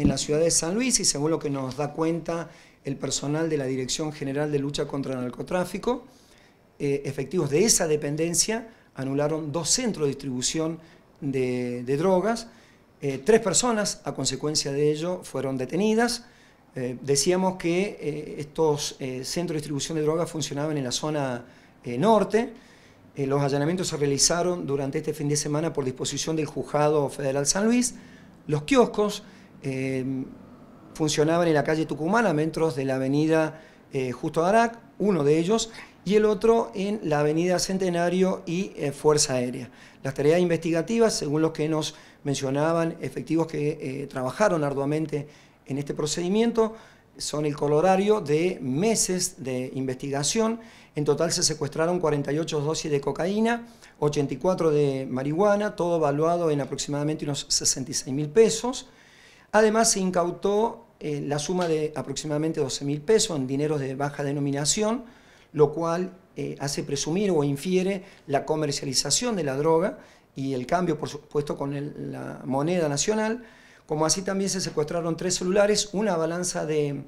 en la ciudad de San Luis y según lo que nos da cuenta el personal de la Dirección General de Lucha contra el Narcotráfico, eh, efectivos de esa dependencia anularon dos centros de distribución de, drogas, eh, tres personas a consecuencia de ello fueron detenidas, eh, decíamos que estos centros de distribución de drogas funcionaban en la zona norte. los allanamientos se realizaron durante este fin de semana por disposición del Juzgado Federal San Luis. Los kioscos eh, funcionaban en la calle Tucumán a metros de la avenida eh, Justo Justo Arac, uno de ellos, y el otro en la avenida Centenario y eh, Fuerza Aérea. Las tareas investigativas, según los que nos mencionaban efectivos que trabajaron arduamente en este procedimiento, son el colorario de meses de investigación. En total se secuestraron 48 dosis de cocaína, 84 de marihuana, todo valuado en aproximadamente unos 66 mil pesos. Además se incautó eh, la suma de aproximadamente 12 mil pesos en dineros de baja denominación, lo cual eh, hace presumir o infiere la comercialización de la droga y el cambio, por supuesto, con la moneda nacional, como así también se secuestraron tres celulares, una balanza de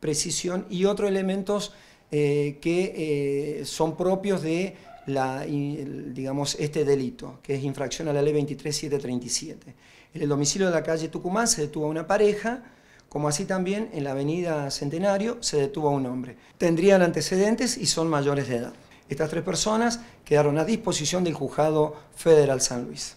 precisión y otros elementos eh, que son propios de la, digamos, este delito, que es infracción a la ley 23737. En el domicilio de la calle Tucumán se detuvo a una pareja, como así también en la avenida Centenario se detuvo a un hombre. Tendrían antecedentes y son mayores de edad. Estas tres personas quedaron a disposición del juzgado federal San Luis.